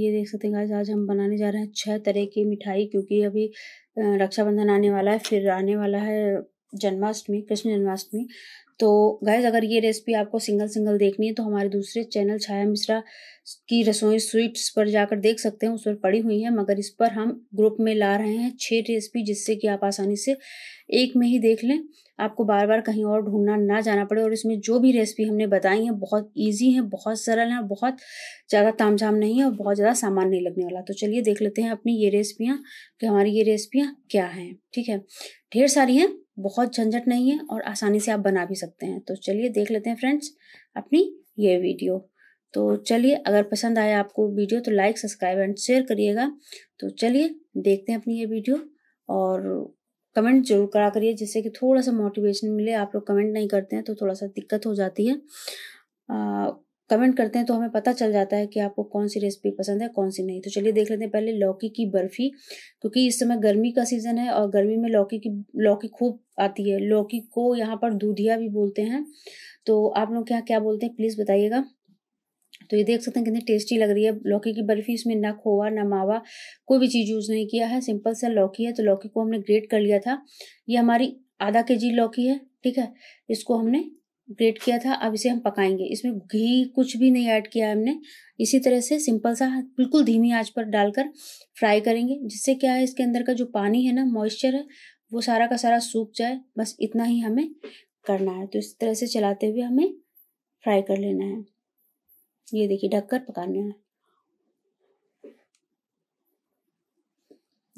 ये देख सकते हैं गाइस आज हम बनाने जा रहे हैं छह तरह की मिठाई क्योंकि अभी रक्षाबंधन आने वाला है फिर आने वाला है जन्माष्टमी कृष्ण जन्माष्टमी तो गैज़ अगर ये रेसिपी आपको सिंगल सिंगल देखनी है तो हमारे दूसरे चैनल छाया मिश्रा की रसोई स्वीट्स पर जाकर देख सकते हैं उस पर पड़ी हुई हैं मगर इस पर हम ग्रुप में ला रहे हैं छः रेसिपी जिससे कि आप आसानी से एक में ही देख लें आपको बार बार कहीं और ढूंढना ना जाना पड़े और इसमें जो भी रेसिपी हमने बताई है बहुत ईजी है बहुत सरल हैं और बहुत ज़्यादा तामझाम नहीं है और बहुत ज़्यादा सामान नहीं लगने वाला तो चलिए देख लेते हैं अपनी ये रेसिपियाँ कि हमारी ये रेसिपियाँ क्या हैं ठीक है ढेर सारी हैं बहुत झंझट नहीं है और आसानी से आप बना भी सकते हैं तो चलिए देख लेते हैं फ्रेंड्स अपनी ये वीडियो तो चलिए अगर पसंद आया आपको वीडियो तो लाइक सब्सक्राइब एंड शेयर करिएगा तो चलिए देखते हैं अपनी ये वीडियो और कमेंट जरूर करा करिए जिससे कि थोड़ा सा मोटिवेशन मिले आप लोग कमेंट नहीं करते हैं तो थोड़ा सा दिक्कत हो जाती है आ, कमेंट करते हैं तो हमें पता चल जाता है कि आपको कौन सी रेसिपी पसंद है कौन सी नहीं तो चलिए देख लेते हैं पहले लौकी की बर्फ़ी क्योंकि इस समय गर्मी का सीज़न है और गर्मी में लौकी की लौकी खूब आती है लौकी को यहाँ पर दूधिया भी बोलते हैं तो आप लोग यहाँ क्या बोलते हैं प्लीज़ बताइएगा तो ये देख सकते हैं कितनी टेस्टी लग रही है लौकी की बर्फ़ी इसमें ना खोवा ना मावा कोई भी चीज़ यूज़ नहीं किया है सिंपल सा लौकी है तो लौकी को हमने ग्रेट कर लिया था ये हमारी आधा के जी लौकी है ठीक है इसको हमने ग्रेट किया था अब इसे हम पकाएंगे इसमें घी कुछ भी नहीं ऐड किया हमने इसी तरह से सिंपल सा बिल्कुल धीमी आंच पर डालकर फ्राई करेंगे जिससे क्या है इसके अंदर का जो पानी है ना मॉइस्चर है वो सारा का सारा सूख जाए बस इतना ही हमें करना है तो इस तरह से चलाते हुए हमें फ्राई कर लेना है ये देखिए ढककर पकाना है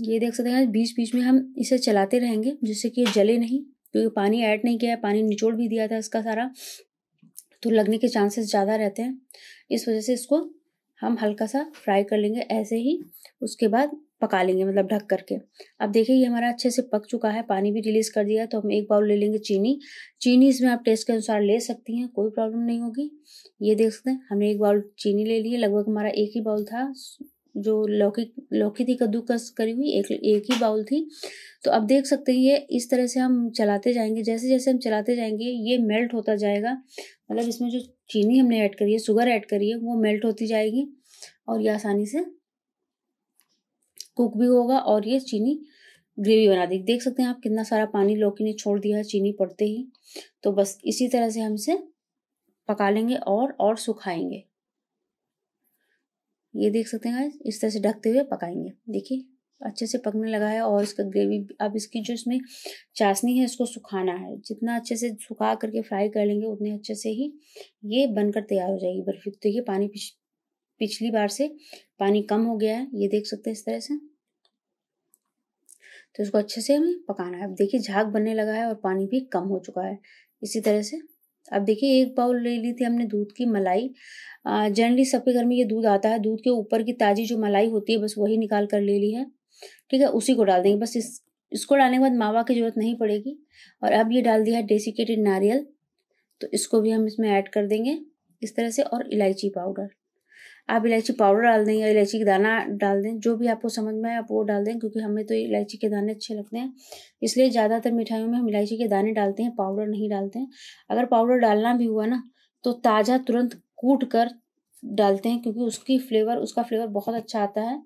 ये देख सकते हैं बीच बीच में हम इसे चलाते रहेंगे जिससे कि ये जले नहीं क्योंकि पानी ऐड नहीं किया है पानी निचोड़ भी दिया था इसका सारा तो लगने के चांसेस ज़्यादा रहते हैं इस वजह से इसको हम हल्का सा फ्राई कर लेंगे ऐसे ही उसके बाद पका लेंगे मतलब ढक करके अब देखिए ये हमारा अच्छे से पक चुका है पानी भी रिलीज़ कर दिया तो हम एक बाउल ले लेंगे चीनी चीनी इसमें आप टेस्ट के अनुसार ले सकती हैं कोई प्रॉब्लम नहीं होगी ये देख सकते हैं हमने एक बाउल चीनी ले ली है लगभग हमारा एक ही बाउल था जो लौकी लौकी थी कद्दूकस करी हुई एक एक ही बाउल थी तो अब देख सकते हैं ये इस तरह से हम चलाते जाएंगे जैसे जैसे हम चलाते जाएंगे ये मेल्ट होता जाएगा मतलब इसमें जो चीनी हमने ऐड करी है शुगर ऐड करी है वो मेल्ट होती जाएगी और ये आसानी से कुक भी होगा और ये चीनी ग्रेवी बना देगी देख सकते हैं आप कितना सारा पानी लौकी ने छोड़ दिया है चीनी पड़ते ही तो बस इसी तरह से हम इसे पका लेंगे और और सुखाएंगे ये देख सकते हैं इस तरह से ढकते हुए पकाएंगे देखिए अच्छे से पकने लगा है और इसका ग्रेवी अब इसकी जो इसमें चाशनी है इसको सुखाना है जितना अच्छे से सुखा करके फ्राई कर लेंगे उतने अच्छे से ही ये बनकर तैयार हो जाएगी बर्फी तो देखिए पानी पिछ, पिछली बार से पानी कम हो गया है ये देख सकते हैं इस तरह से तो इसको अच्छे से हमें पकाना है अब देखिए झाग बनने लगा है और पानी भी कम हो चुका है इसी तरह से अब देखिए एक बाउल ले ली थी हमने दूध की मलाई जनरली सबके घर में ये दूध आता है दूध के ऊपर की ताज़ी जो मलाई होती है बस वही निकाल कर ले ली है ठीक है उसी को डाल देंगे बस इस इसको डालने के बाद मावा की ज़रूरत नहीं पड़ेगी और अब ये डाल दिया है डेसिकेटेड नारियल तो इसको भी हम इसमें ऐड कर देंगे इस तरह से और इलायची पाउडर आप इलायची पाउडर डाल दें या इलायची के दाना डाल दें जो भी आपको समझ में आए आप वो डाल दें क्योंकि हमें तो इलायची के दाने अच्छे लगते हैं इसलिए ज़्यादातर मिठाइयों में हम इलायची के दाने डालते हैं पाउडर नहीं डालते हैं अगर पाउडर डालना भी हुआ ना तो ताज़ा तुरंत कूट कर डालते हैं क्योंकि उसकी फ्लेवर उसका फ्लेवर बहुत अच्छा आता है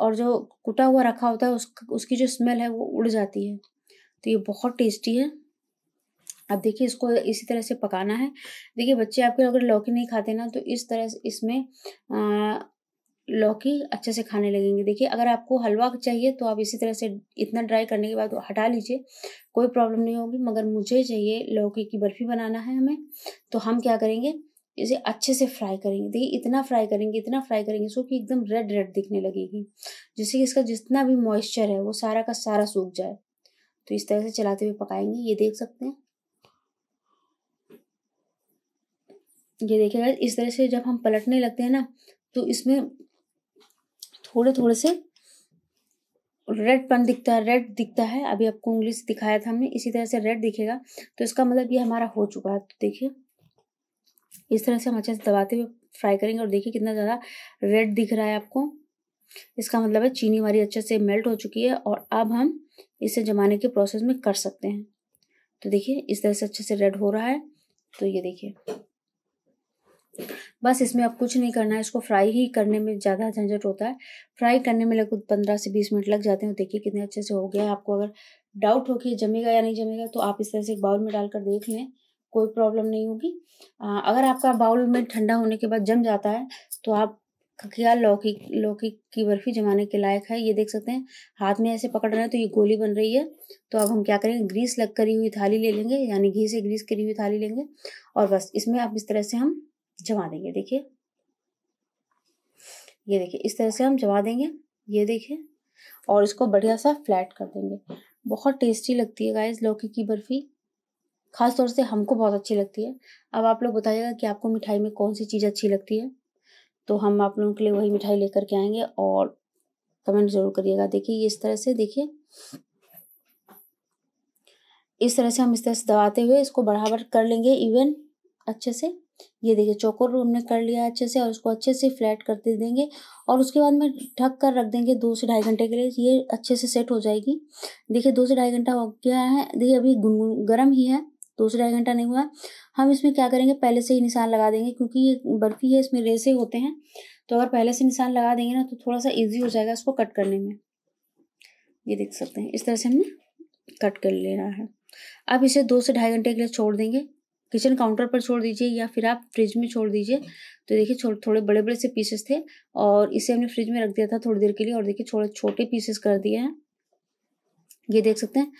और जो कुटा हुआ रखा होता है उस, उसकी जो स्मेल है वो उड़ जाती है तो ये बहुत टेस्टी है अब देखिए इसको इसी तरह से पकाना है देखिए बच्चे आपके अगर लौकी नहीं खाते ना तो इस तरह से इसमें लौकी अच्छे से खाने लगेंगे देखिए अगर आपको हलवा चाहिए तो आप इसी तरह से इतना ड्राई करने के बाद हटा लीजिए कोई प्रॉब्लम नहीं होगी मगर मुझे चाहिए लौकी की बर्फ़ी बनाना है हमें तो हम क्या करेंगे इसे अच्छे से फ्राई करेंगे देखिए इतना फ्राई करेंगे इतना फ्राई करेंगे सो कि एकदम रेड रेड दिखने लगेगी जिससे कि इसका जितना भी मॉइस्चर है वो सारा का सारा सूख जाए तो इस तरह से चलाते हुए पकाएंगे ये देख सकते हैं ये देखिएगा इस तरह से जब हम पलटने लगते हैं ना तो इसमें थोड़े थोड़े से रेड पन दिखता है रेड दिखता है अभी आपको उंगली से दिखाया था हमने इसी तरह से रेड दिखेगा तो इसका मतलब ये हमारा हो चुका है तो देखिए इस तरह से हम अच्छे से दबाते हुए फ्राई करेंगे और देखिए कितना ज़्यादा रेड दिख रहा है आपको इसका मतलब है चीनी हमारी अच्छे से मेल्ट हो चुकी है और अब हम इसे जमाने के प्रोसेस में कर सकते हैं तो देखिए इस तरह से अच्छे से रेड हो रहा है तो ये देखिए बस इसमें अब कुछ नहीं करना है इसको फ्राई ही करने में ज़्यादा झंझट होता है फ्राई करने में लगभग पंद्रह से बीस मिनट लग जाते हैं देखिए कितने अच्छे से हो गया है आपको अगर डाउट हो कि जमेगा या नहीं जमेगा तो आप इस तरह से एक बाउल में डालकर देख लें कोई प्रॉब्लम नहीं होगी अगर आपका बाउल में ठंडा होने के बाद जम जाता है तो आप खकिया लौकी लौकी की बर्फ़ी जमाने के लायक है ये देख सकते हैं हाथ में ऐसे पकड़ रहे हैं तो ये गोली बन रही है तो अब हम क्या करेंगे ग्रीस लग करी हुई थाली ले लेंगे यानी घी से ग्रीस करी हुई थाली लेंगे और बस इसमें आप इस तरह से हम जमा देंगे देखिए ये देखिए इस तरह से हम जमा देंगे ये देखिए और इसको बढ़िया सा फ्लैट कर देंगे बहुत टेस्टी लगती है गाइस लौकी की बर्फ़ी खास तौर से हमको बहुत अच्छी लगती है अब आप लोग बताइएगा कि आपको मिठाई में कौन सी चीज़ अच्छी लगती है तो हम आप लोगों के लिए वही मिठाई लेकर के आएंगे और कमेंट ज़रूर करिएगा देखिए ये इस तरह से देखिए इस तरह से हम इस तरह से दबाते हुए इसको बराबर कर लेंगे इवन अच्छे से ये देखिए चौकोर हमने कर लिया अच्छे से और इसको अच्छे से फ्लैट कर दे देंगे और उसके बाद में ढक कर रख देंगे दो से ढाई घंटे के लिए ये अच्छे से सेट हो जाएगी देखिए दो से ढाई घंटा हो गया है देखिए अभी गुनगुन गर्म ही है दो से ढाई घंटा नहीं हुआ हम इसमें क्या करेंगे पहले से ही निशान लगा देंगे क्योंकि ये बर्फ़ी है इसमें रेसे होते हैं तो अगर पहले से निशान लगा देंगे ना तो थोड़ा सा ईजी हो जाएगा इसको कट करने में ये देख सकते हैं इस तरह से हमने कट कर लेना है अब इसे दो से ढाई घंटे के लिए छोड़ देंगे किचन काउंटर पर छोड़ दीजिए या फिर आप फ्रिज में छोड़ दीजिए तो देखिए थो, थोड़े बड़े बड़े से पीसेस थे और इसे हमने फ्रिज में रख दिया था थोड़ी देर के लिए और देखिए थोड़े छोटे पीसेस कर दिए हैं ये देख सकते हैं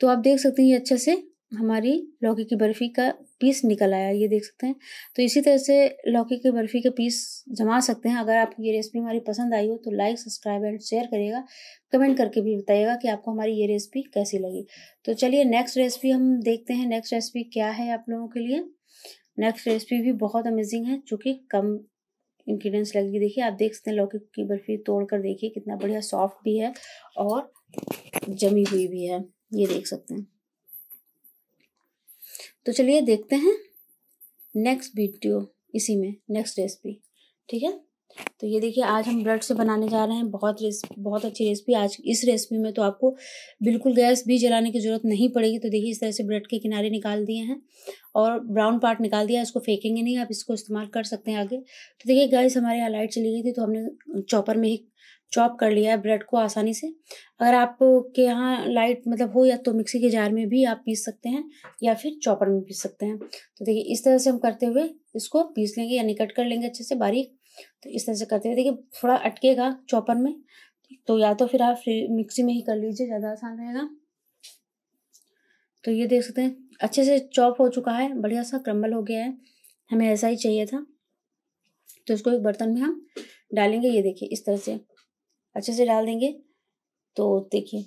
तो आप देख सकते हैं ये अच्छे से हमारी लौकी की बर्फ़ी का पीस निकल आया ये देख सकते हैं तो इसी तरह से लौकी की बर्फ़ी के पीस जमा सकते हैं अगर आपको ये रेसिपी हमारी पसंद आई हो तो लाइक सब्सक्राइब एंड शेयर करिएगा कमेंट करके भी बताइएगा कि आपको हमारी ये रेसिपी कैसी लगी तो चलिए नेक्स्ट रेसिपी हम देखते हैं नेक्स्ट रेसिपी क्या है आप लोगों के लिए नेक्स्ट रेसिपी भी बहुत अमेजिंग है चूँकि कम इंग्रीडियंट्स लगेगी देखिए आप देख सकते हैं लौकी की बर्फ़ी तोड़ कर देखिए कितना बढ़िया सॉफ्ट भी है और जमी हुई भी है ये देख सकते हैं तो चलिए देखते हैं नेक्स्ट वीडियो इसी में नेक्स्ट रेसिपी ठीक है तो ये देखिए आज हम ब्रेड से बनाने जा रहे हैं बहुत रेसिपी बहुत अच्छी रेसिपी आज इस रेसिपी में तो आपको बिल्कुल गैस भी जलाने की ज़रूरत नहीं पड़ेगी तो देखिए इस तरह से ब्रेड के किनारे निकाल दिए हैं और ब्राउन पार्ट निकाल दिया इसको फेंकेंगे नहीं आप इसको इस्तेमाल कर सकते हैं आगे तो देखिए गैस हमारे यहाँ लाइट चली गई थी तो हमने चॉपर में ही चॉप कर लिया है ब्रेड को आसानी से अगर आपके यहाँ लाइट मतलब हो या तो मिक्सी के जार में भी आप पीस सकते हैं या फिर चॉपर में पीस सकते हैं तो देखिए इस तरह से हम करते हुए इसको पीस लेंगे यानी कट कर लेंगे अच्छे से बारीक तो इस तरह से करते हुए देखिए थोड़ा अटकेगा चॉपर में तो या तो फिर आप मिक्सी में ही कर लीजिए ज़्यादा आसान रहेगा तो ये देख सकते हैं अच्छे से चॉप हो चुका है बढ़िया सा क्रम्बल हो गया है हमें ऐसा ही चाहिए था तो इसको एक बर्तन में हम डालेंगे ये देखिए इस तरह से अच्छे से डाल देंगे तो देखिए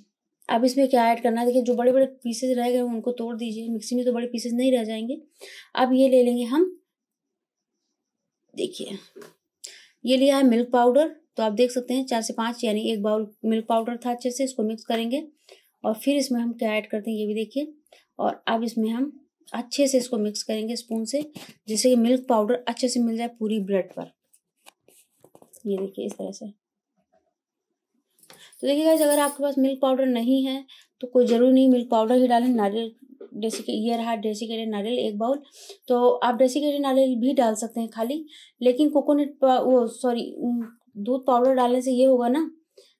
अब इसमें क्या ऐड करना है देखिए जो बड़े बड़े पीसेज रह गए उनको तोड़ दीजिए मिक्सी में तो बड़े पीसेज नहीं रह जाएंगे अब ये ले लेंगे हम देखिए ये लिया है मिल्क पाउडर तो आप देख सकते हैं चार से पाँच यानी एक बाउल मिल्क पाउडर था अच्छे से इसको मिक्स करेंगे और फिर इसमें हम क्या ऐड करते हैं ये भी देखिए और अब इसमें हम अच्छे से इसको मिक्स करेंगे स्पून से जिससे कि मिल्क पाउडर अच्छे से मिल जाए पूरी ब्रेड पर ये देखिए इस तरह से तो देखिए गाइज अगर आपके पास मिल्क पाउडर नहीं है तो कोई ज़रूरी नहीं मिल्क पाउडर ही डालें नारियल डेसी ये रहा डेसिकेटेड नारियल एक बाउल तो आप डेसिकेटेड नारियल भी डाल सकते हैं खाली लेकिन कोकोनट वो सॉरी दूध पाउडर डालने से ये होगा ना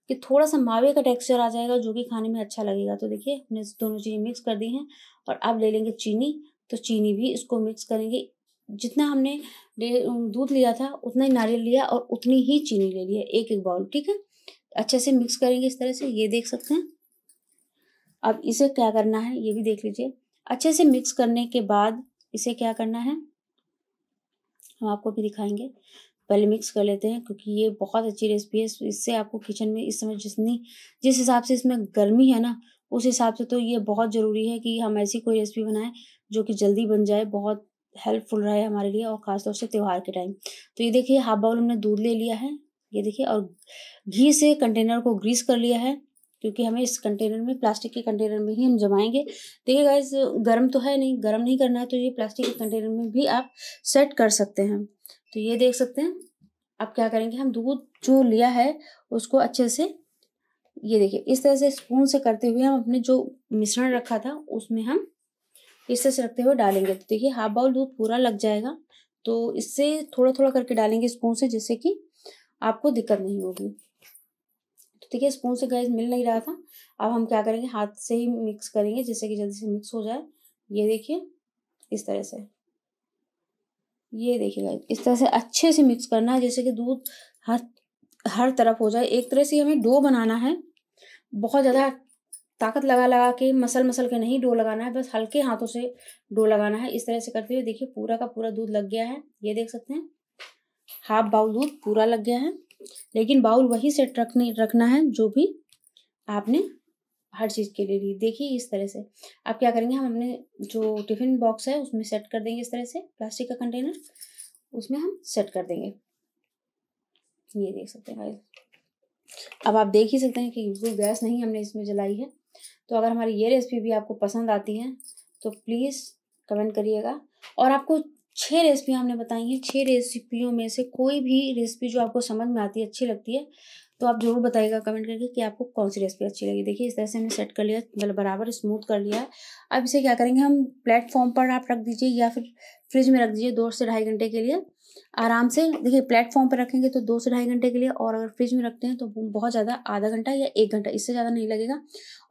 कि थोड़ा सा मावे का टेक्सचर आ जाएगा जो कि खाने में अच्छा लगेगा तो देखिए हमने दोनों चीज़ें मिक्स कर दी हैं और आप ले लेंगे चीनी तो चीनी भी इसको मिक्स करेंगे जितना हमने दूध लिया था उतना ही नारियल लिया और उतनी ही चीनी ले लिया एक एक बाउल ठीक है अच्छे से मिक्स करेंगे इस तरह से ये देख सकते हैं अब इसे क्या करना है ये भी देख लीजिए अच्छे से मिक्स करने के बाद इसे क्या करना है हम आपको भी दिखाएंगे पहले मिक्स कर लेते हैं क्योंकि ये बहुत अच्छी रेसिपी है इससे आपको किचन में इस समय जितनी जिस हिसाब से इसमें गर्मी है ना उस हिसाब से तो ये बहुत ज़रूरी है कि हम ऐसी कोई रेसिपी बनाएं जो कि जल्दी बन जाए बहुत हेल्पफुल रहे हमारे लिए और ख़ासतौर से त्यौहार के टाइम तो ये देखिए हाफ बाउल हमने दूध ले लिया है ये देखिए और घी से कंटेनर को ग्रीस कर लिया है क्योंकि हमें इस कंटेनर में प्लास्टिक के कंटेनर में ही हम जमाएंगे देखिए गाइस गर्म तो है नहीं गर्म नहीं करना है तो ये प्लास्टिक के कंटेनर में भी आप सेट कर सकते हैं तो ये देख सकते हैं आप क्या करेंगे हम दूध जो लिया है उसको अच्छे से ये देखिए इस तरह से स्पून से करते हुए हम अपने जो मिश्रण रखा था उसमें हम इस तरह से रखते हुए डालेंगे तो देखिए हाफ बाउल दूध पूरा लग जाएगा तो इससे थोड़ा थोड़ा करके डालेंगे स्पून से जैसे कि आपको दिक्कत नहीं होगी तो ठीक है स्पून से गैस मिल नहीं रहा था अब हम क्या करेंगे हाथ से ही मिक्स करेंगे जिससे कि जल्दी से मिक्स हो जाए ये देखिए इस तरह से ये देखिए गैस इस तरह से अच्छे से मिक्स करना है जैसे कि दूध हर हर तरफ हो जाए एक तरह से हमें डो बनाना है बहुत ज़्यादा ताकत लगा लगा के मसल मसल के नहीं डो लगाना है बस हल्के हाथों से डो लगाना है इस तरह से करते हुए देखिए पूरा का पूरा दूध लग गया है ये देख सकते हैं हाफ बाउल दूध पूरा लग गया है लेकिन बाउल वही सेट रखने रखना है जो भी आपने हर चीज़ के लिए ली देखिए इस तरह से अब क्या करेंगे हम अपने जो टिफ़िन बॉक्स है उसमें सेट कर देंगे इस तरह से प्लास्टिक का कंटेनर उसमें हम सेट कर देंगे ये देख सकते हैं भाई अब आप देख ही सकते हैं कि बिल्कुल गैस नहीं हमने इसमें जलाई है तो अगर हमारी ये रेसिपी भी आपको पसंद आती है तो प्लीज़ कमेंट करिएगा और आपको छः रेसिपी हमने बताई हैं छः रेसिपियों में से कोई भी रेसिपी जो आपको समझ में आती है अच्छी लगती है तो आप ज़रूर बताइएगा कमेंट करके कि आपको कौन सी रेसिपी अच्छी लगी देखिए इस तरह से हमने सेट कर लिया मतलब बराबर स्मूथ कर लिया है अब इसे क्या करेंगे हम प्लेटफॉर्म पर आप रख दीजिए या फिर फ्रिज में रख दीजिए दो से ढाई घंटे के लिए आराम से देखिए प्लेटफॉर्म पर रखेंगे तो दो से ढाई घंटे के लिए और अगर फ्रिज में रखते हैं तो बहुत ज़्यादा आधा घंटा या एक घंटा इससे ज़्यादा नहीं लगेगा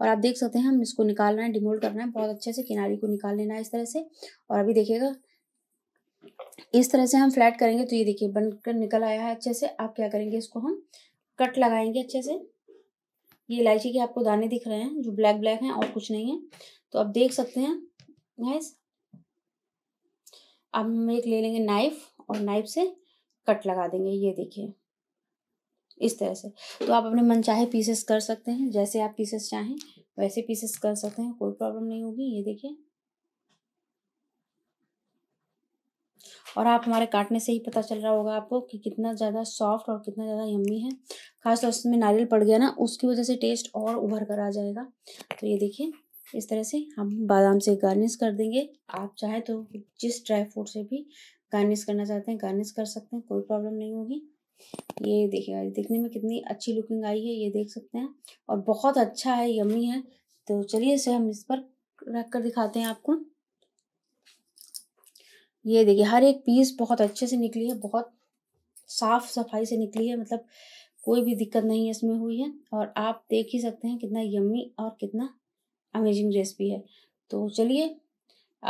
और आप देख सकते हैं हम इसको निकालना है डिमोल्ड करना है बहुत अच्छे से किनारी को निकाल लेना है इस तरह से और अभी देखिएगा इस तरह से हम फ्लैट करेंगे तो ये देखिए बनकर निकल आया है अच्छे से आप क्या करेंगे इसको हम कट लगाएंगे अच्छे से ये इलायची के आपको दाने दिख रहे हैं जो ब्लैक ब्लैक हैं और कुछ नहीं है तो आप देख सकते हैं गाइस अब हम एक ले लेंगे नाइफ और नाइफ से कट लगा देंगे ये देखिए इस तरह से तो आप अपने मन चाहे पीसेस कर सकते हैं जैसे आप पीसेस चाहें वैसे पीसेस कर सकते हैं कोई प्रॉब्लम नहीं होगी ये देखिए और आप हमारे काटने से ही पता चल रहा होगा आपको कि कितना ज़्यादा सॉफ्ट और कितना ज़्यादा यम्मी है ख़ासतौर से उसमें नारियल पड़ गया ना उसकी वजह से टेस्ट और उभर कर आ जाएगा तो ये देखिए इस तरह से हम बादाम से गार्निश कर देंगे आप चाहे तो जिस ड्राई फ्रूट से भी गार्निश करना चाहते हैं गार्निश कर सकते हैं कोई प्रॉब्लम नहीं होगी ये देखिएगा देखने में कितनी अच्छी लुकिंग आई है ये देख सकते हैं और बहुत अच्छा है यमी है तो चलिए इसे हम इस पर रख कर दिखाते हैं आपको ये देखिए हर एक पीस बहुत अच्छे से निकली है बहुत साफ सफाई से निकली है मतलब कोई भी दिक्कत नहीं इसमें हुई है और आप देख ही सकते हैं कितना यम्मी और कितना अमेजिंग रेसिपी है तो चलिए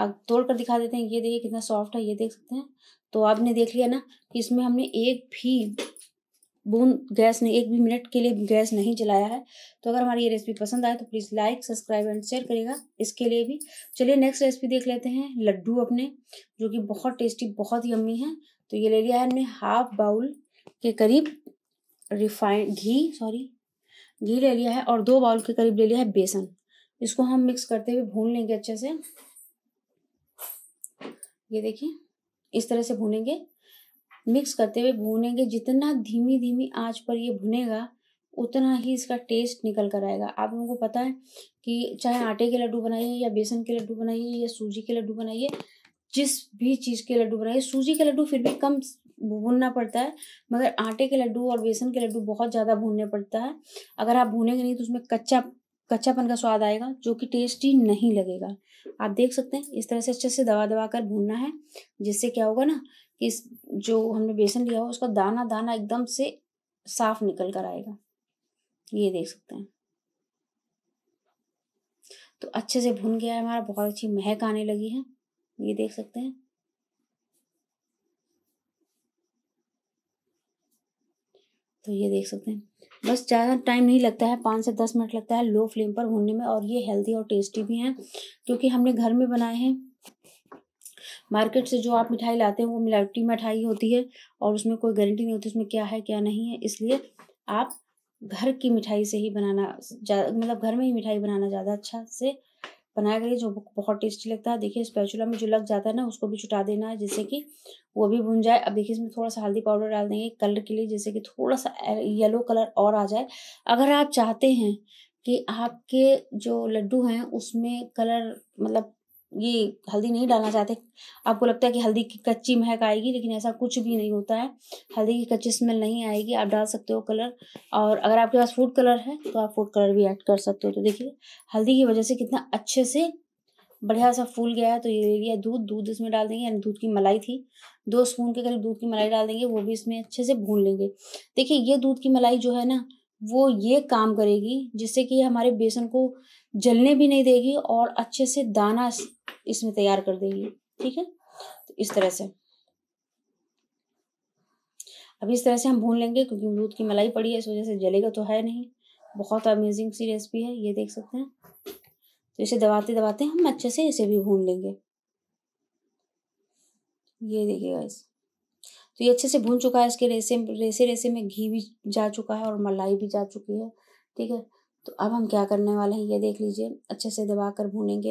आप तोड़ कर दिखा देते हैं ये देखिए कितना सॉफ्ट है ये देख सकते हैं तो आपने देख लिया ना कि इसमें हमने एक भी बूंद गैस ने एक भी मिनट के लिए गैस नहीं जलाया है तो अगर हमारी ये रेसिपी पसंद आए तो please like subscribe and share करिएगा इसके लिए भी चलिए नेक्स्ट रेसिपी देख लेते हैं लड्डू अपने जो कि बहुत टेस्टी बहुत यम्मी है तो ये ले लिया है हमने हाफ बाउल के करीब रिफाइंड घी सॉरी घी ले लिया है और दो बाउल के करीब ले लिया है बेसन इसको हम मिक्स करते हुए भून लेंगे अच्छे से ये देखिए इस तरह से भूनेंगे मिक्स करते हुए भूनेंगे जितना धीमी धीमी आँच पर ये भुनेगा उतना ही इसका टेस्ट निकल कर आएगा आप लोगों को पता है कि चाहे आटे के लड्डू बनाइए या बेसन के लड्डू बनाइए या सूजी के लड्डू बनाइए जिस भी चीज़ के लड्डू बनाइए सूजी के लड्डू फिर भी कम भूनना पड़ता है मगर आटे के लड्डू और बेसन के लड्डू बहुत ज़्यादा भूनने पड़ता है अगर आप भूनेंगे नहीं तो उसमें कच्चा कच्चापन का स्वाद आएगा जो कि टेस्टी नहीं लगेगा आप देख सकते हैं इस तरह से अच्छे से दबा दबा कर भूनना है जिससे क्या होगा ना कि इस जो हमने बेसन लिया हुआ उसका दाना दाना एकदम से साफ निकल कर आएगा ये देख सकते हैं तो अच्छे से भुन गया है हमारा बहुत अच्छी महक आने लगी है ये देख सकते हैं तो ये देख सकते हैं बस ज़्यादा टाइम नहीं लगता है पाँच से दस मिनट लगता है लो फ्लेम पर भूनने में और ये हेल्दी और टेस्टी भी हैं क्योंकि हमने घर में बनाए हैं मार्केट से जो आप मिठाई लाते हैं वो मिलावटी मिठाई होती है और उसमें कोई गारंटी नहीं होती उसमें क्या है क्या नहीं है इसलिए आप घर की मिठाई से ही बनाना मतलब घर में ही मिठाई बनाना ज़्यादा अच्छा से बनाया गया जो बहुत टेस्टी लगता है देखिए स्पैचुला में जो लग जाता है ना उसको भी छुटा देना है जैसे कि वो भी भुन जाए अब देखिए इसमें थोड़ा सा हल्दी पाउडर डाल देंगे कलर के लिए जैसे कि थोड़ा सा येलो कलर और आ जाए अगर आप चाहते हैं कि आपके जो लड्डू हैं उसमें कलर मतलब ये हल्दी नहीं डालना चाहते आपको लगता है कि हल्दी की कच्ची महक आएगी लेकिन ऐसा कुछ भी नहीं होता है हल्दी की कच्ची स्मेल नहीं आएगी आप डाल सकते हो कलर और अगर आपके पास फूड कलर है तो आप फूड कलर भी ऐड कर सकते हो तो देखिए हल्दी की वजह से कितना अच्छे से बढ़िया सा फूल गया है तो ये लिया दूध दूध इसमें डाल देंगे यानी दूध की मलाई थी दो स्पून के करीब दूध की मलाई डाल देंगे वो भी इसमें अच्छे से भून लेंगे देखिए ये दूध की मलाई जो है ना वो ये काम करेगी जिससे कि हमारे बेसन को जलने भी नहीं देगी और अच्छे से दाना इसमें तैयार कर देगी ठीक है तो इस तरह से अब इस तरह से हम भून लेंगे क्योंकि दूध की मलाई पड़ी है इस वजह से जलेगा तो है नहीं बहुत अमेजिंग सी रेसिपी है ये देख सकते हैं तो इसे दबाते दबाते हम अच्छे से इसे भी भून लेंगे ये देखिएगा इस तो ये अच्छे से भून चुका है इसके रेसे रेसे रेसे में घी भी जा चुका है और मलाई भी जा चुकी है ठीक है तो अब हम क्या करने वाले हैं ये देख लीजिए अच्छे से दबा कर भूनेंगे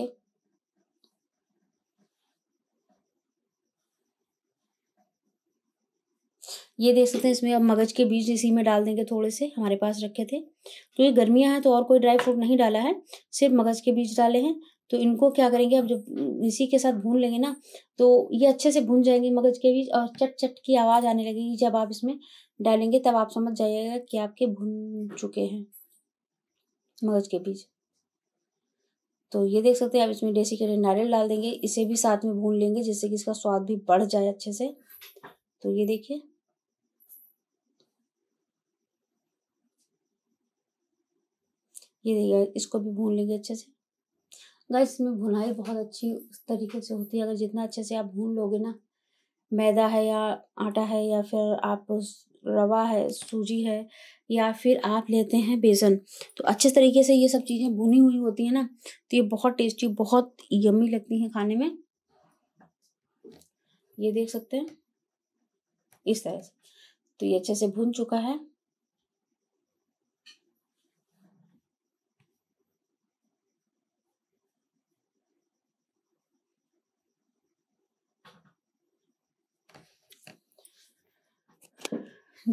ये देख सकते हैं इसमें अब मगज के बीज इसी में डाल देंगे थोड़े से हमारे पास रखे थे तो ये गर्मियां हैं तो और कोई ड्राई फ्रूट नहीं डाला है सिर्फ मगज के बीज डाले हैं तो इनको क्या करेंगे अब जब इसी के साथ भून लेंगे ना तो ये अच्छे से भून जाएंगे मगज के बीज और चट चट की आवाज़ आने लगेगी जब आप इसमें डालेंगे तब आप समझ जाइएगा कि आपके भून चुके हैं मगज के बीज तो ये देख सकते हैं आप इसमें डेसिकेटेड नारियल डाल देंगे इसे भी साथ में भून लेंगे जिससे कि इसका स्वाद भी बढ़ जाए अच्छे से तो ये देखिए ये देखिए इसको भी भून लेंगे अच्छे से अगर इसमें भुनाई बहुत अच्छी उस तरीके से होती है अगर जितना अच्छे से आप भून लोगे ना मैदा है या आटा है या फिर आप रवा है सूजी है या फिर आप लेते हैं बेसन तो अच्छे तरीके से ये सब चीज़ें भुनी हुई होती है ना तो ये बहुत टेस्टी बहुत यमी लगती हैं खाने में ये देख सकते हैं इस तरह से तो ये अच्छे से भुन चुका है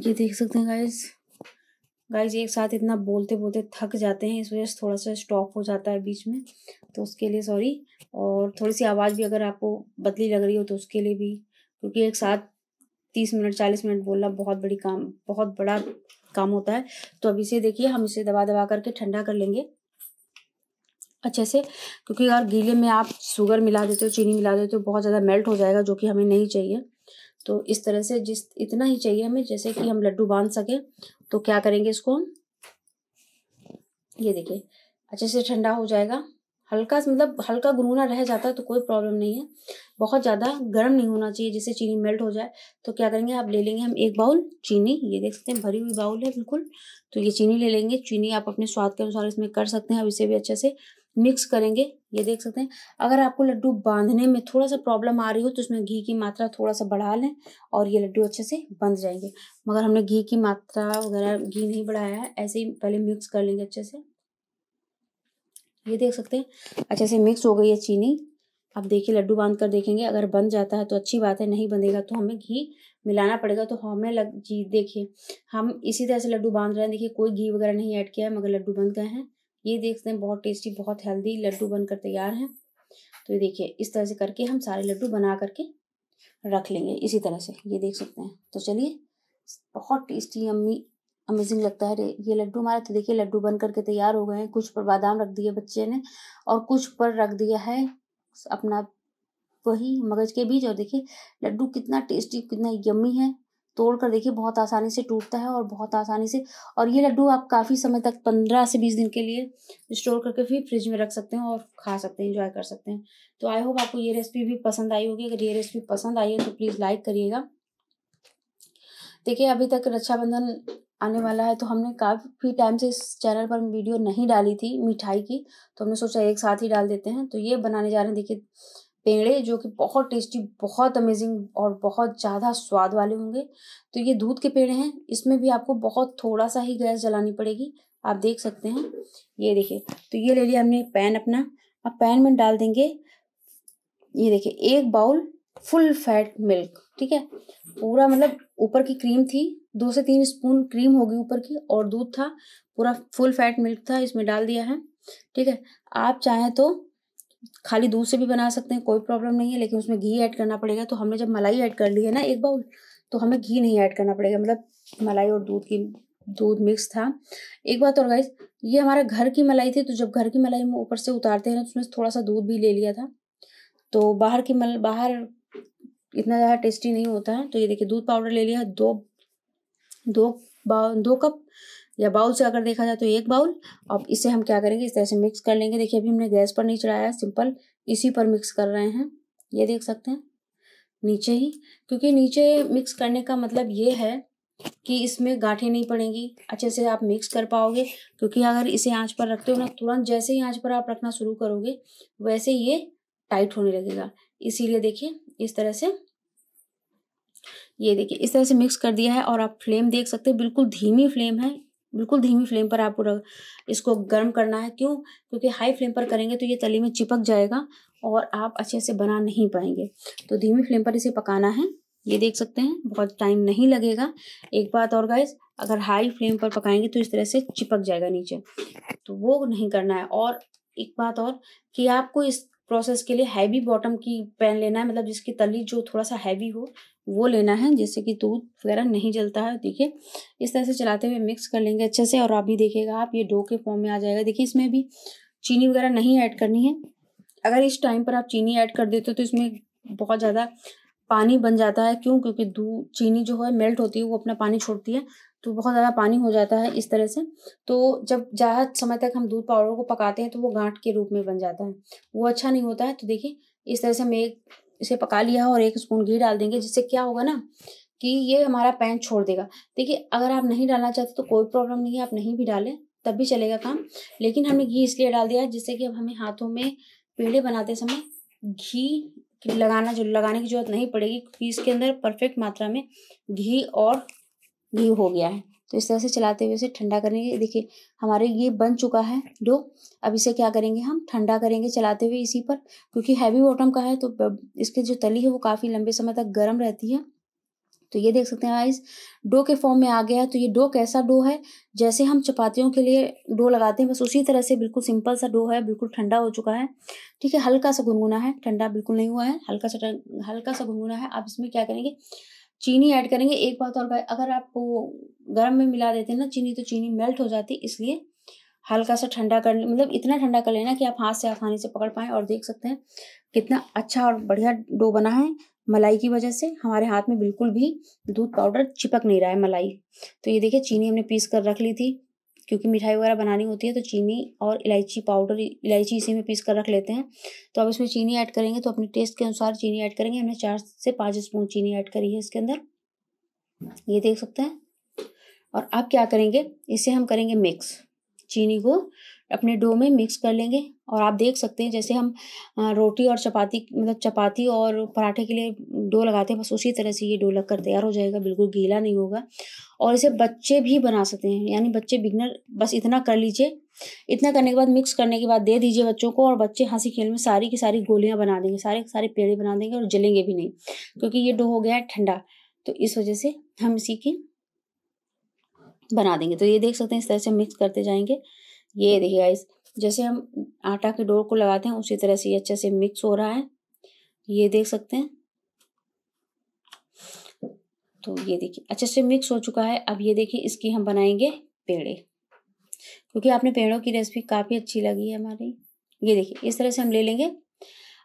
ये देख सकते हैं गाइज गाइज एक साथ इतना बोलते बोलते थक जाते हैं इस वजह से थोड़ा सा स्टॉप हो जाता है बीच में तो उसके लिए सॉरी और थोड़ी सी आवाज़ भी अगर आपको बदली लग रही हो तो उसके लिए भी क्योंकि एक साथ तीस मिनट चालीस मिनट बोलना बहुत बड़ी काम बहुत बड़ा काम होता है तो अब इसे देखिए हम इसे दबा दबा करके ठंडा कर लेंगे अच्छे से क्योंकि अगर गीले में आप शुगर मिला देते हो चीनी मिला देते हो बहुत ज़्यादा मेल्ट हो जाएगा जो कि हमें नहीं चाहिए तो इस तरह से जिस इतना ही चाहिए हमें जैसे कि हम लड्डू बांध सकें तो क्या करेंगे इसको हम ये देखिए अच्छे से ठंडा हो जाएगा हल्का मतलब हल्का गुनगुना रह जाता है तो कोई प्रॉब्लम नहीं है बहुत ज़्यादा गर्म नहीं होना चाहिए जिससे चीनी मेल्ट हो जाए तो क्या करेंगे आप ले लेंगे हम एक बाउल चीनी ये देख सकते हैं भरी हुई बाउल है बिल्कुल तो ये चीनी ले लेंगे चीनी आप अपने स्वाद के अनुसार इसमें कर सकते हैं आप इसे भी अच्छे से मिक्स करेंगे ये देख सकते हैं अगर आपको लड्डू बांधने में थोड़ा सा प्रॉब्लम आ रही हो तो उसमें घी की मात्रा थोड़ा सा बढ़ा लें और ये लड्डू अच्छे से बंध जाएंगे मगर हमने घी की मात्रा वगैरह घी नहीं बढ़ाया है ऐसे ही पहले मिक्स कर लेंगे अच्छे से ये देख सकते हैं अच्छे से मिक्स हो गई है चीनी अब देखिए लड्डू बांध कर देखेंगे अगर बन जाता है तो अच्छी बात है नहीं बंधेगा तो हमें घी मिलाना पड़ेगा तो हमें लग जी देखिए हम इसी तरह से लड्डू बांध रहे हैं देखिए कोई घी वगैरह नहीं ऐड किया है मगर लड्डू बन गए हैं ये देखते हैं बहुत टेस्टी बहुत हेल्दी लड्डू बनकर तैयार हैं तो ये देखिए इस तरह से करके हम सारे लड्डू बना करके रख लेंगे इसी तरह से ये देख सकते हैं तो चलिए बहुत टेस्टी अम्मी अमेजिंग लगता है ये लड्डू हमारा तो देखिए लड्डू बन करके तैयार हो गए हैं कुछ पर बादाम रख दिए बच्चे ने और कुछ पर रख दिया है अपना वही मगज के बीज और देखिए लड्डू कितना टेस्टी कितना यम्मी है तोड़ कर देखिए बहुत आसानी से टूटता है और बहुत आसानी से और ये लड्डू आप काफ़ी समय तक पंद्रह से बीस दिन के लिए स्टोर करके फिर फ्रिज में रख सकते हैं और खा सकते हैं इंजॉय कर सकते हैं तो आई होप आपको ये रेसिपी भी पसंद आई होगी अगर ये रेसिपी पसंद आई है तो प्लीज़ लाइक करिएगा देखिए अभी तक रक्षाबंधन आने वाला है तो हमने काफ़ी टाइम से इस चैनल पर वीडियो नहीं डाली थी मिठाई की तो हमने सोचा एक साथ ही डाल देते हैं तो ये बनाने जा रहे हैं देखिए पेड़े जो कि बहुत टेस्टी बहुत अमेजिंग और बहुत ज़्यादा स्वाद वाले होंगे तो ये दूध के पेड़े हैं इसमें भी आपको बहुत थोड़ा सा ही गैस जलानी पड़ेगी आप देख सकते हैं ये देखिए तो ये ले लिया हमने पैन अपना अब पैन में डाल देंगे ये देखिए एक बाउल फुल फैट मिल्क ठीक है पूरा मतलब ऊपर की क्रीम थी दो से तीन स्पून क्रीम होगी ऊपर की और दूध था पूरा फुल फैट मिल्क था इसमें डाल दिया है ठीक है आप चाहें तो खाली दूध से भी बना सकते हैं कोई प्रॉब्लम नहीं है लेकिन उसमें घी ऐड करना पड़ेगा तो हमने जब मलाई ऐड कर ली है ना एक बाउल तो हमें घी नहीं ऐड करना पड़ेगा मतलब मलाई और दूध की दूध मिक्स था एक बात और गाइस ये हमारा घर की मलाई थी तो जब घर की मलाई हम ऊपर से उतारते हैं ना तो उसमें थोड़ा सा दूध भी ले लिया था तो बाहर की मल बाहर इतना ज़्यादा टेस्टी नहीं होता है तो ये देखिए दूध पाउडर ले लिया दो दो दो कप या बाउल से अगर देखा जाए तो एक बाउल अब इसे हम क्या करेंगे इस तरह से मिक्स कर लेंगे देखिए अभी हमने गैस पर नहीं चढ़ाया सिंपल इसी पर मिक्स कर रहे हैं ये देख सकते हैं नीचे ही क्योंकि नीचे मिक्स करने का मतलब ये है कि इसमें गाँठे नहीं पड़ेंगी अच्छे से आप मिक्स कर पाओगे क्योंकि अगर इसे आँच पर रखते हो ना तुरंत जैसे ही आँच पर आप रखना शुरू करोगे वैसे ये टाइट होने लगेगा इसीलिए देखिए इस तरह से ये देखिए इस तरह से मिक्स कर दिया है और आप फ्लेम देख सकते हैं बिल्कुल धीमी फ्लेम है बिल्कुल धीमी फ्लेम पर आपको इसको गर्म करना है क्यों क्योंकि हाई फ्लेम पर करेंगे तो ये तली में चिपक जाएगा और आप अच्छे से बना नहीं पाएंगे तो धीमी फ्लेम पर इसे पकाना है ये देख सकते हैं बहुत टाइम नहीं लगेगा एक बात और गाइस अगर हाई फ्लेम पर पकाएंगे तो इस तरह से चिपक जाएगा नीचे तो वो नहीं करना है और एक बात और कि आपको इस प्रोसेस के लिए हैवी बॉटम की पैन लेना है मतलब जिसकी तली जो थोड़ा सा हैवी हो वो लेना है जैसे कि दूध वगैरह नहीं जलता है देखिए इस तरह से चलाते हुए मिक्स कर लेंगे अच्छे से और अभी देखिएगा आप ये डो के फॉर्म में आ जाएगा देखिए इसमें भी चीनी वगैरह नहीं ऐड करनी है अगर इस टाइम पर आप चीनी ऐड कर देते हो तो इसमें बहुत ज़्यादा पानी बन जाता है क्यों क्योंकि दूध चीनी जो है मेल्ट होती है वो अपना पानी छोड़ती है तो बहुत ज़्यादा पानी हो जाता है इस तरह से तो जब ज़्यादा समय तक हम दूध पाउडर को पकाते हैं तो वो गांठ के रूप में बन जाता है वो अच्छा नहीं होता है तो देखिए इस तरह से मैं एक इसे पका लिया और एक स्पून घी डाल देंगे जिससे क्या होगा ना कि ये हमारा पैन छोड़ देगा देखिए अगर आप नहीं डालना चाहते तो कोई प्रॉब्लम नहीं है आप नहीं भी डालें तब भी चलेगा काम लेकिन हमने घी इसलिए डाल दिया जिससे कि अब हमें हाथों में पेड़े बनाते समय घी लगाना जो लगाने की जरूरत नहीं पड़ेगी क्योंकि इसके अंदर परफेक्ट मात्रा में घी और घी हो गया है तो इस तरह से चलाते हुए इसे ठंडा करेंगे देखिए हमारे ये बन चुका है डो अब इसे क्या करेंगे हम ठंडा करेंगे चलाते हुए इसी पर क्योंकि हैवी बॉटम का है तो इसके जो तली है वो काफ़ी लंबे समय तक गर्म रहती है तो ये देख सकते हैं आइस डो के फॉर्म में आ गया है तो ये डो कैसा डो है जैसे हम चपातियों के लिए डो लगाते हैं बस उसी तरह से बिल्कुल सिंपल सा डो है बिल्कुल ठंडा हो चुका है ठीक है हल्का सा गुनगुना है ठंडा बिल्कुल नहीं हुआ है हल्का सा हल्का सा गुनगुना है आप इसमें क्या करेंगे चीनी ऐड करेंगे एक बात और अगर आप गर्म में मिला देते हैं ना चीनी तो चीनी मेल्ट हो जाती है इसलिए हल्का सा ठंडा कर मतलब इतना ठंडा कर लेना कि आप हाथ से आसानी से पकड़ पाएँ और देख सकते हैं कितना अच्छा और बढ़िया डो बना है मलाई की वजह से हमारे हाथ में बिल्कुल भी दूध पाउडर चिपक नहीं रहा है मलाई तो ये देखिए चीनी हमने पीस कर रख ली थी क्योंकि मिठाई वगैरह बनानी होती है तो चीनी और इलायची पाउडर इलायची इसी में पीस कर रख लेते हैं तो अब इसमें चीनी ऐड करेंगे तो अपने टेस्ट के अनुसार चीनी ऐड करेंगे हमने चार से पाँच स्पून चीनी ऐड करी है इसके अंदर ये देख सकते हैं और अब क्या करेंगे इसे हम करेंगे मिक्स चीनी को अपने डो में मिक्स कर लेंगे और आप देख सकते हैं जैसे हम रोटी और चपाती मतलब चपाती और पराठे के लिए डो लगाते हैं बस उसी तरह से ये डो लगकर तैयार हो जाएगा बिल्कुल गीला नहीं होगा और इसे बच्चे भी बना सकते हैं यानी बच्चे बिगनर बस इतना कर लीजिए इतना करने के बाद मिक्स करने के बाद दे दीजिए बच्चों को और बच्चे हंसी खेल में सारी की सारी गोलियाँ बना देंगे सारे सारे पेड़े बना देंगे और जलेंगे भी नहीं क्योंकि ये डो हो गया है ठंडा तो इस वजह से हम इसी की बना देंगे तो ये देख सकते हैं इस तरह से मिक्स करते जाएंगे ये देखिए गाइस जैसे हम आटा के डोर को लगाते हैं उसी तरह से ये अच्छे से मिक्स हो रहा है ये देख सकते हैं तो ये देखिए अच्छे से मिक्स हो चुका है अब ये देखिए इसकी हम बनाएंगे पेड़े क्योंकि आपने पेड़ों की रेसिपी काफ़ी अच्छी लगी है हमारी ये देखिए इस तरह से हम ले लेंगे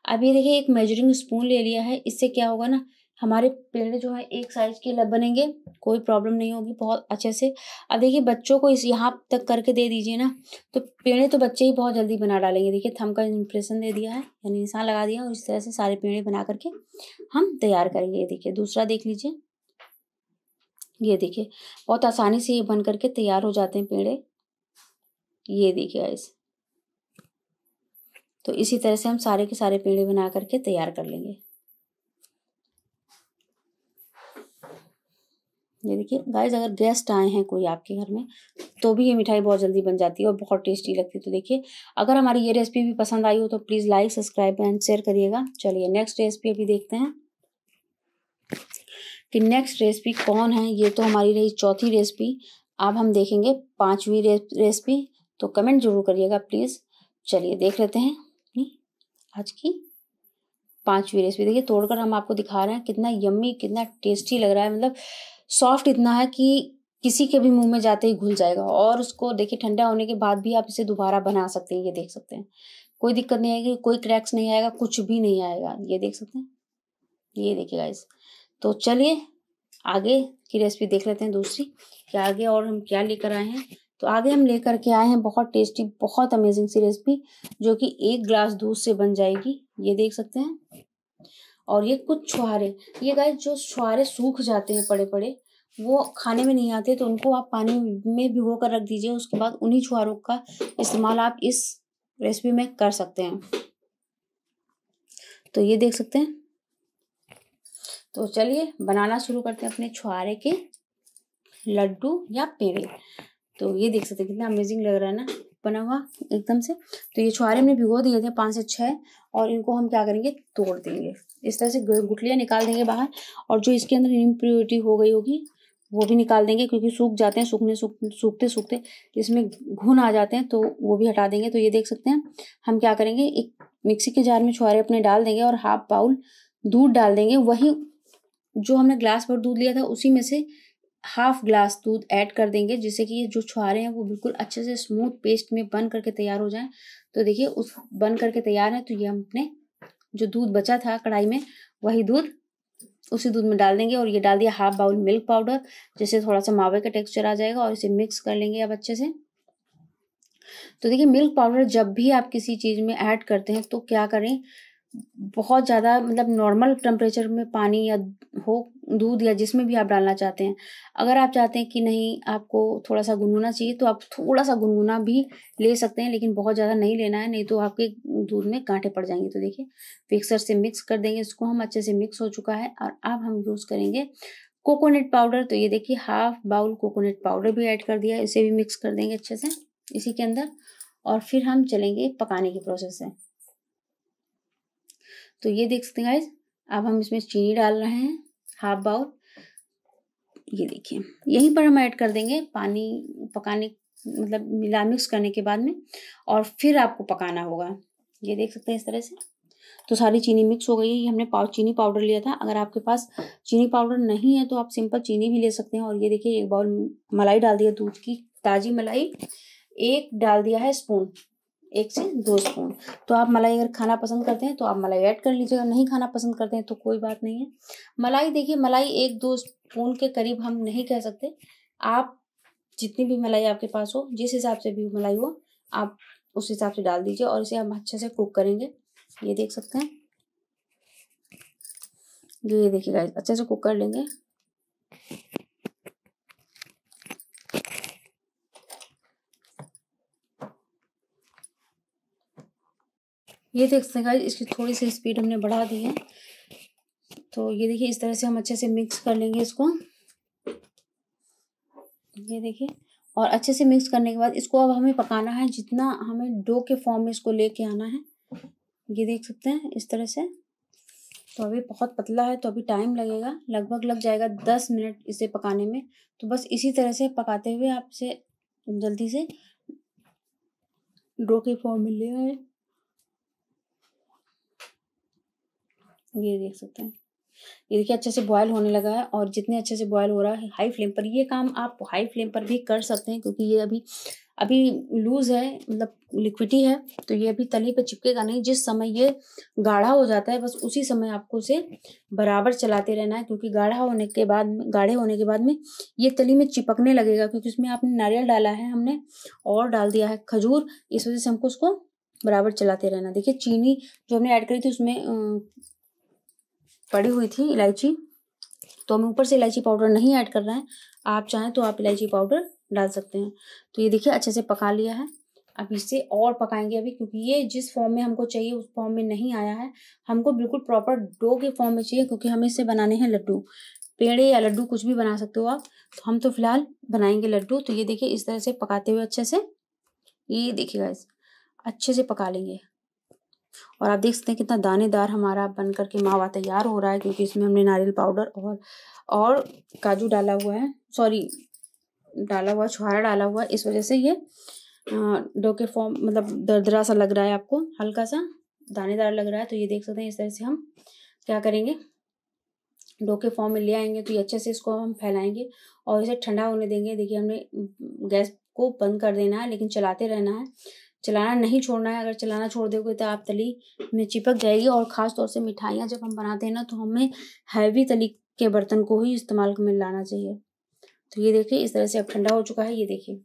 अब ये देखिए एक मेजरिंग स्पून ले लिया है इससे क्या होगा ना हमारे पेड़ जो है एक साइज के बनेंगे कोई प्रॉब्लम नहीं होगी बहुत अच्छे से अब देखिए बच्चों को इस यहाँ तक करके दे दीजिए ना तो पेड़े तो बच्चे ही बहुत जल्दी बना डालेंगे देखिए थम का इम्प्रेशन दे दिया है यानी निशान लगा दिया और इस तरह से सारे पेड़े बना करके हम तैयार करेंगे देखिए दूसरा देख लीजिए ये देखिए बहुत आसानी से ये बन करके तैयार हो जाते हैं पेड़े ये देखिए इस तो इसी तरह से हम सारे के सारे पेड़े बना करके तैयार कर लेंगे ये देखिए गाइस अगर गेस्ट आए हैं कोई आपके घर में तो भी ये मिठाई बहुत जल्दी बन जाती है और बहुत टेस्टी लगती है तो देखिए अगर हमारी ये रेसिपी भी पसंद आई हो तो please like subscribe and share करिएगा चलिए नेक्स्ट रेसिपी अभी देखते हैं कि नेक्स्ट रेसिपी कौन है ये तो हमारी रही चौथी रेसिपी अब हम देखेंगे पाँचवीं रेसिपी तो कमेंट जरूर करिएगा प्लीज़ चलिए देख लेते हैं आज की पाँचवीं रेसिपी देखिए तोड़कर हम आपको दिखा रहे हैं कितना यम्मी कितना टेस्टी लग रहा है मतलब सॉफ्ट इतना है कि किसी के भी मुंह में जाते ही घुल जाएगा और उसको देखिए ठंडा होने के बाद भी आप इसे दोबारा बना सकते हैं ये देख सकते हैं कोई दिक्कत नहीं आएगी कोई क्रैक्स नहीं आएगा कुछ भी नहीं आएगा ये देख सकते हैं ये देखिए गाइस तो चलिए आगे की रेसिपी देख लेते हैं दूसरी कि आगे और हम क्या लेकर आए हैं तो आगे हम लेकर के आए हैं बहुत टेस्टी बहुत अमेजिंग सी रेसिपी जो कि एक ग्लास दूध से बन जाएगी ये देख सकते हैं और ये कुछ छुहारे ये गाय जो छुहारे सूख जाते हैं पड़े पड़े वो खाने में नहीं आते तो उनको आप पानी में भिगो कर रख दीजिए उसके बाद उन्हीं छुहारों का इस्तेमाल आप इस रेसिपी में कर सकते हैं तो ये देख सकते हैं तो चलिए बनाना शुरू करते हैं अपने छुहारे के लड्डू या पेड़े तो ये देख सकते हैं कितना अमेजिंग लग रहा है ना बना हुआ एकदम से तो ये छुहारे हमने भिगो दिए थे पाँच से छः और इनको हम क्या करेंगे तोड़ देंगे इस तरह से गुटलियाँ निकाल देंगे बाहर और जो इसके अंदर इम्प्योरिटी हो गई होगी वो भी निकाल देंगे क्योंकि सूख जाते हैं सूखने सूख सूखते सूखते इसमें घुन आ जाते हैं तो वो भी हटा देंगे तो ये देख सकते हैं हम क्या करेंगे एक मिक्सी के जार में छुहारे अपने डाल देंगे और हाफ बाउल दूध डाल देंगे वही जो हमने ग्लास पर दूध लिया था उसी में से हाफ ग्लास दूध ऐड कर देंगे जिससे कि ये जो छुहारे हैं वो बिल्कुल अच्छे से स्मूथ पेस्ट में बन करके तैयार हो जाएं तो देखिए उस बन करके तैयार है तो ये हम अपने जो दूध बचा था कढ़ाई में वही दूध उसी दूध में डाल देंगे और ये डाल दिया हाफ बाउल मिल्क पाउडर जिससे थोड़ा सा मावे का टेक्सचर आ जाएगा और इसे मिक्स कर लेंगे अब अच्छे से तो देखिए मिल्क पाउडर जब भी आप किसी चीज़ में ऐड करते हैं तो क्या करें बहुत ज़्यादा मतलब नॉर्मल टेम्परेचर में पानी या हो दूध या जिसमें भी आप डालना चाहते हैं अगर आप चाहते हैं कि नहीं आपको थोड़ा सा गुनगुना चाहिए तो आप थोड़ा सा गुनगुना भी ले सकते हैं लेकिन बहुत ज़्यादा नहीं लेना है नहीं तो आपके दूध में कांटे पड़ जाएंगे तो देखिए मिक्सर से मिक्स कर देंगे इसको हम अच्छे से मिक्स हो चुका है और अब हम यूज़ करेंगे कोकोनट पाउडर तो ये देखिए हाफ बाउल कोकोनट पाउडर भी ऐड कर दिया इसे भी मिक्स कर देंगे अच्छे से इसी के अंदर और फिर हम चलेंगे पकाने की प्रोसेस है तो ये देख सकते हैं गाइज अब हम इसमें चीनी डाल रहे हैं हाफ बाउल ये देखिए यहीं पर हम ऐड कर देंगे पानी पकाने मतलब मिला मिक्स करने के बाद में और फिर आपको पकाना होगा ये देख सकते हैं इस तरह से तो सारी चीनी मिक्स हो गई है ये हमने पाव चीनी पाउडर लिया था अगर आपके पास चीनी पाउडर नहीं है तो आप सिंपल चीनी भी ले सकते हैं और ये देखिए एक बाउल मलाई डाल दिया दूध की ताज़ी मलाई एक डाल दिया है स्पून एक से दो स्पून तो आप मलाई अगर खाना पसंद करते हैं तो आप मलाई ऐड कर लीजिएगा नहीं खाना पसंद करते हैं तो कोई बात नहीं है मलाई देखिए मलाई एक दो स्पून के करीब हम नहीं कह सकते आप जितनी भी मलाई आपके पास हो जिस हिसाब से भी मलाई हो आप उस हिसाब से डाल दीजिए और इसे हम अच्छे से कुक करेंगे ये देख सकते हैं ये देखिए गाइस अच्छे से कुक कर लेंगे ये देख सकते हैं इसकी थोड़ी सी स्पीड हमने बढ़ा दी है तो ये देखिए इस तरह से हम अच्छे से मिक्स कर लेंगे इसको ये देखिए और अच्छे से मिक्स करने के बाद इसको अब हमें पकाना है जितना हमें डो के फॉर्म में इसको लेके आना है ये देख सकते हैं इस तरह से तो अभी बहुत पतला है तो अभी टाइम लगेगा लगभग लग जाएगा दस मिनट इसे पकाने में तो बस इसी तरह से पकाते हुए आपसे जल्दी से डो के फॉर्म में ले आए ये देख सकते हैं ये देखिए अच्छे से बॉयल होने लगा है और जितने अच्छे से बॉयल हो रहा है हाई फ्लेम पर ये काम आप हाई फ्लेम पर भी कर सकते हैं क्योंकि ये अभी अभी लूज़ है मतलब लिक्विडी है तो ये अभी तली पे चिपकेगा नहीं जिस समय ये गाढ़ा हो जाता है बस उसी समय आपको उसे बराबर चलाते रहना है क्योंकि गाढ़ा होने के बाद गाढ़े होने के बाद में ये तली में चिपकने लगेगा क्योंकि उसमें आपने नारियल डाला है हमने और डाल दिया है खजूर इस वजह से हमको उसको बराबर चलाते रहना देखिए चीनी जो हमने ऐड करी थी उसमें पड़ी हुई थी इलायची तो हमें ऊपर से इलायची पाउडर नहीं ऐड कर रहे हैं आप चाहें तो आप इलायची पाउडर डाल सकते हैं तो ये देखिए अच्छे से पका लिया है अब इसे और पकाएंगे अभी क्योंकि ये जिस फॉर्म में हमको चाहिए उस फॉर्म में नहीं आया है हमको बिल्कुल प्रॉपर डो के फॉर्म में चाहिए क्योंकि हमें इसे बनाने हैं लड्डू पेड़े या लड्डू कुछ भी बना सकते हो आप तो हम तो फिलहाल बनाएंगे लड्डू तो ये देखिए इस तरह से पकाते हुए अच्छे से ये देखिएगा इस अच्छे से पका लेंगे और आप देख सकते हैं कितना दानेदार हमारा बन करके मावा तैयार हो रहा है क्योंकि इसमें हमने नारियल पाउडर और और काजू डाला हुआ है सॉरी डाला हुआ छुहारा डाला हुआ है इस वजह से ये डो के फॉर्म मतलब दरदरा सा लग रहा है आपको हल्का सा दानेदार लग रहा है तो ये देख सकते हैं इस तरह से हम क्या करेंगे डो के फॉर्म में ले आएंगे तो ये अच्छे से इसको हम फैलाएंगे और इसे ठंडा होने देंगे देखिए हमने गैस को बंद कर देना है लेकिन चलाते रहना है चलाना नहीं छोड़ना है अगर चलाना छोड़ दोगे तो आप तली में चिपक जाएगी और ख़ास तौर से मिठाइयाँ जब हम बनाते हैं ना तो हमें हैवी तली के बर्तन को ही इस्तेमाल में लाना चाहिए तो ये देखिए इस तरह से अब ठंडा हो चुका है ये देखिए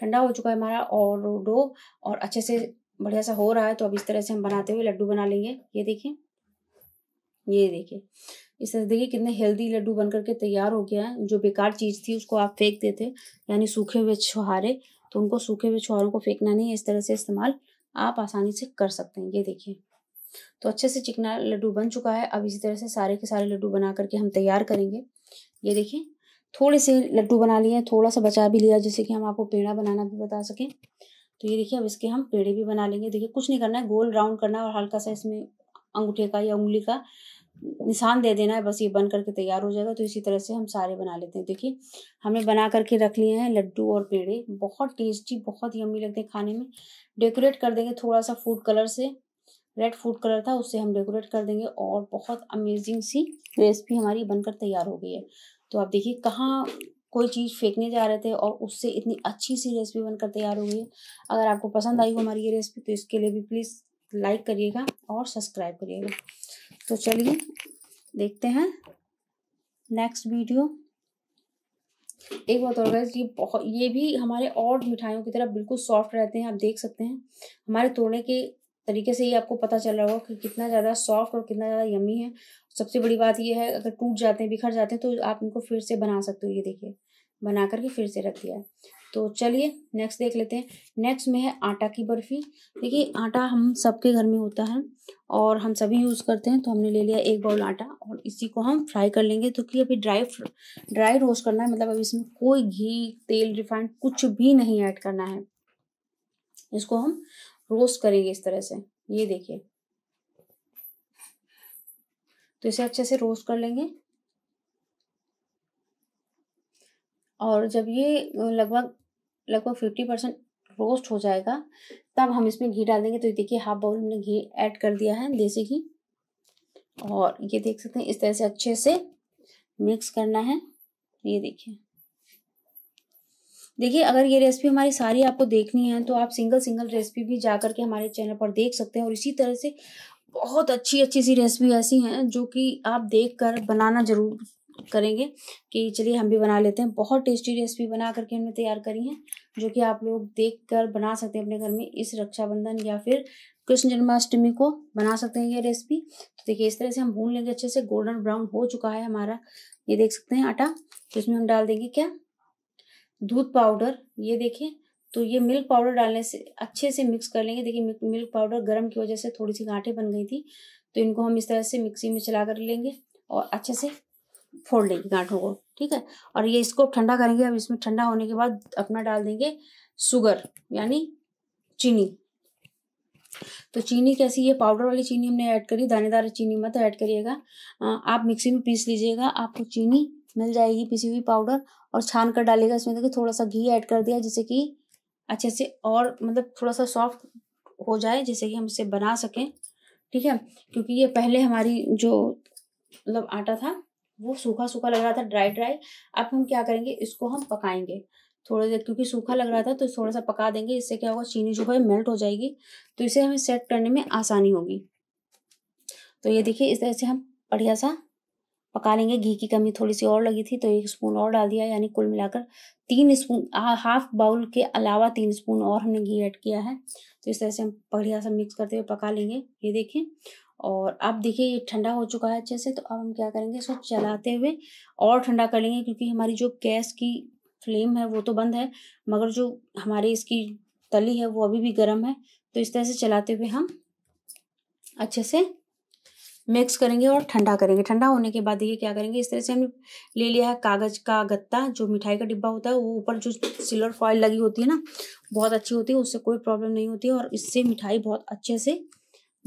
ठंडा हो चुका है हमारा और डो और अच्छे से बढ़िया सा हो रहा है तो अब इस तरह से हम बनाते हुए लड्डू बना लेंगे ये देखिए ये देखिए इस तरह देखिए कितने हेल्दी लड्डू बन करके तैयार हो गया है जो बेकार चीज़ थी उसको आप फेंक देते यानी सूखे हुए छुहारे तो उनको सूखे हुए छुहारों को फेंकना नहीं है इस तरह से इस्तेमाल आप आसानी से कर सकते हैं ये देखिए तो अच्छे से चिकना लड्डू बन चुका है अब इसी तरह से सारे के सारे लड्डू बना करके हम तैयार करेंगे ये देखिए थोड़े से लड्डू बना लिए थोड़ा सा बचा भी लिया जैसे कि हम आपको पेड़ा बनाना भी बता सकें तो ये देखिए अब इसके हम पेड़े भी बना लेंगे देखिए कुछ नहीं करना है गोल राउंड करना है और हल्का सा इसमें अंगूठे का या उंगली का निशान दे देना है बस ये बन करके तैयार हो जाएगा तो इसी तरह से हम सारे बना लेते हैं देखिए हमने बना करके रख लिए हैं लड्डू और पेड़े बहुत टेस्टी बहुत अम्मी लगते हैं खाने में डेकोरेट कर देंगे थोड़ा सा फूड कलर से रेड फूड कलर था उससे हम डेकोरेट कर देंगे और बहुत अमेजिंग सी रेसिपी हमारी बनकर तैयार हो गई है तो आप देखिए कहाँ कोई चीज़ फेंकने जा रहे थे और उससे इतनी अच्छी सी रेसिपी बनकर तैयार हो गई है अगर आपको पसंद आई हो हमारी ये रेसिपी तो इसके लिए भी प्लीज़ लाइक करिएगा और सब्सक्राइब करिएगा तो चलिए देखते हैं नेक्स्ट वीडियो एक बात और गैस ये बहुत ये भी हमारे और मिठाइयों की तरह बिल्कुल सॉफ्ट रहते हैं आप देख सकते हैं हमारे तोड़ने के तरीके से ही आपको पता चल रहा होगा कि कितना ज़्यादा सॉफ्ट और कितना ज़्यादा यमी है सबसे बड़ी बात ये है अगर टूट जाते हैं बिखर जाते हैं तो आप इनको फिर से बना सकते हो ये देखिए बना करके फिर से रख दिया है तो चलिए नेक्स्ट देख लेते हैं नेक्स्ट में है आटा की बर्फ़ी देखिए आटा हम सबके घर में होता है और हम सभी यूज़ करते हैं तो हमने ले लिया एक बाउल आटा और इसी को हम फ्राई कर लेंगे तो क्योंकि अभी ड्राई ड्राई रोस्ट करना है मतलब अभी इसमें कोई घी तेल रिफाइंड कुछ भी नहीं ऐड करना है इसको हम रोस्ट करेंगे इस तरह से ये देखिए तो इसे अच्छे से रोस्ट कर लेंगे और जब ये लगभग लगभग फिफ्टी परसेंट रोस्ट हो जाएगा तब हम इसमें घी डाल देंगे तो ये देखिए हाफ बाउल हमने घी ऐड कर दिया है देसी घी और ये देख सकते हैं इस तरह से अच्छे से मिक्स करना है ये देखिए देखिए अगर ये रेसिपी हमारी सारी आपको देखनी है तो आप सिंगल सिंगल रेसिपी भी जा करके हमारे चैनल पर देख सकते हैं और इसी तरह से बहुत अच्छी अच्छी सी रेसिपी ऐसी हैं जो कि आप देख कर बनाना जरूर करेंगे कि चलिए हम भी बना लेते हैं बहुत टेस्टी रेसिपी बना करके हमने तैयार करी है जो कि आप लोग देख कर बना सकते हैं अपने घर में इस रक्षाबंधन या फिर कृष्ण जन्माष्टमी को बना सकते हैं ये रेसिपी तो देखिए इस तरह से हम भून लेंगे अच्छे से गोल्डन ब्राउन हो चुका है हमारा ये देख सकते हैं आटा तो इसमें हम डाल देंगे क्या दूध पाउडर ये देखिए तो ये मिल्क पाउडर डालने से अच्छे से मिक्स कर लेंगे देखिए मिल्क पाउडर गर्म की वजह से थोड़ी सी गांठे बन गई थी तो इनको हम इस तरह से मिक्सी में चला कर लेंगे और अच्छे से फोड़ लेंगे गांठों को ठीक है और ये इसको ठंडा करेंगे अब इसमें ठंडा होने के बाद अपना डाल देंगे शुगर यानी चीनी तो चीनी कैसी ये पाउडर वाली चीनी हमने ऐड करी दानेदार चीनी मत ऐड करिएगा आप मिक्सी में पीस लीजिएगा आपको चीनी मिल जाएगी पीसी हुई पाउडर और छान कर डालेगा इसमें देखिए थोड़ा सा घी ऐड कर दिया जिससे कि अच्छे से और मतलब थोड़ा सा सॉफ्ट हो जाए जैसे कि हम इसे बना सकें ठीक है क्योंकि ये पहले हमारी जो मतलब आटा था वो सूखा सूखा लग रहा था ड्राई ड्राई अब हम क्या करेंगे इसको हम पकाएंगे थोड़ा देर क्योंकि सूखा लग रहा था तो थोड़ा सा पका देंगे इससे क्या होगा चीनी जो है मेल्ट हो जाएगी तो इसे हमें सेट करने में आसानी होगी तो ये देखिए इस तरह से हम बढ़िया सा पका लेंगे घी की कमी थोड़ी सी और लगी थी तो एक स्पून और डाल दिया यानी कुल मिलाकर तीन स्पून हाफ बाउल के अलावा तीन स्पून और हमने घी ऐड किया है तो इस तरह से हम बढ़िया सा मिक्स करते हुए पका लेंगे ये देखें और अब देखिए ये ठंडा हो चुका है अच्छे से तो अब हम क्या करेंगे इसको चलाते हुए और ठंडा कर लेंगे क्योंकि हमारी जो गैस की फ्लेम है वो तो बंद है मगर जो हमारी इसकी तली है वो अभी भी गर्म है तो इस तरह से चलाते हुए हम अच्छे से मिक्स करेंगे और ठंडा करेंगे ठंडा होने के बाद देखिए क्या करेंगे इस तरह से हमने ले लिया है कागज़ का गत्ता जो मिठाई का डिब्बा होता है वो ऊपर जो सिल्वर फॉइल लगी होती है ना बहुत अच्छी होती है उससे कोई प्रॉब्लम नहीं होती है और इससे मिठाई बहुत अच्छे से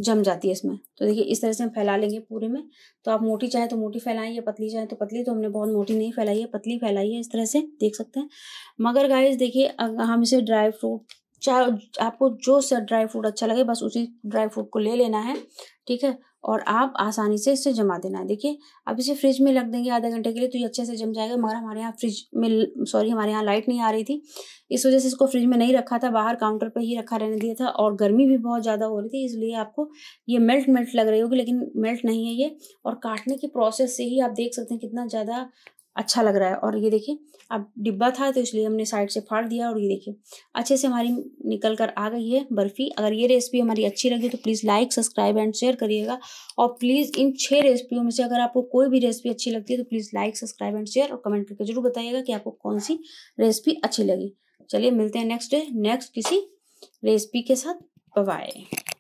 जम जाती है इसमें तो देखिए इस तरह से हम फैला लेंगे पूरे में तो आप मोटी चाहे तो मोटी फैलाएं या पतली चाहे तो पतली तो हमने बहुत मोटी नहीं फैलाई है पतली फैलाई है इस तरह से देख सकते हैं मगर गाइस देखिए हम इसे ड्राई फ्रूट चाहे आपको जो सा ड्राई फ्रूट अच्छा लगे बस उसी ड्राई फ्रूट को ले लेना है ठीक है और आप आसानी से इसे जमा देना है देखिए आप इसे फ्रिज में रख देंगे आधे घंटे के लिए तो ये अच्छे से जम जाएगा मगर हमारे यहाँ फ्रिज में सॉरी हमारे यहाँ लाइट नहीं आ रही थी इस वजह से इसको फ्रिज में नहीं रखा था बाहर काउंटर पर ही रखा रहने दिया था और गर्मी भी बहुत ज़्यादा हो रही थी इसलिए आपको ये मेल्ट मेल्ट लग रही होगी लेकिन मेल्ट नहीं है ये और काटने के प्रोसेस से ही आप देख सकते हैं कितना ज़्यादा अच्छा लग रहा है और ये देखिए अब डिब्बा था तो इसलिए हमने साइड से फाड़ दिया और ये देखिए अच्छे से हमारी निकल कर आ गई है बर्फ़ी अगर ये रेसिपी हमारी अच्छी लगी तो please like subscribe and share करिएगा और प्लीज़ इन छः रेसिपियों में से अगर आपको कोई भी रेसिपी अच्छी लगती है तो please like subscribe and share और कमेंट करके जरूर बताइएगा कि आपको कौन सी रेसिपी अच्छी लगी चलिए मिलते हैं नेक्स्ट डे नेक्स्ट किसी रेसिपी के साथ बाय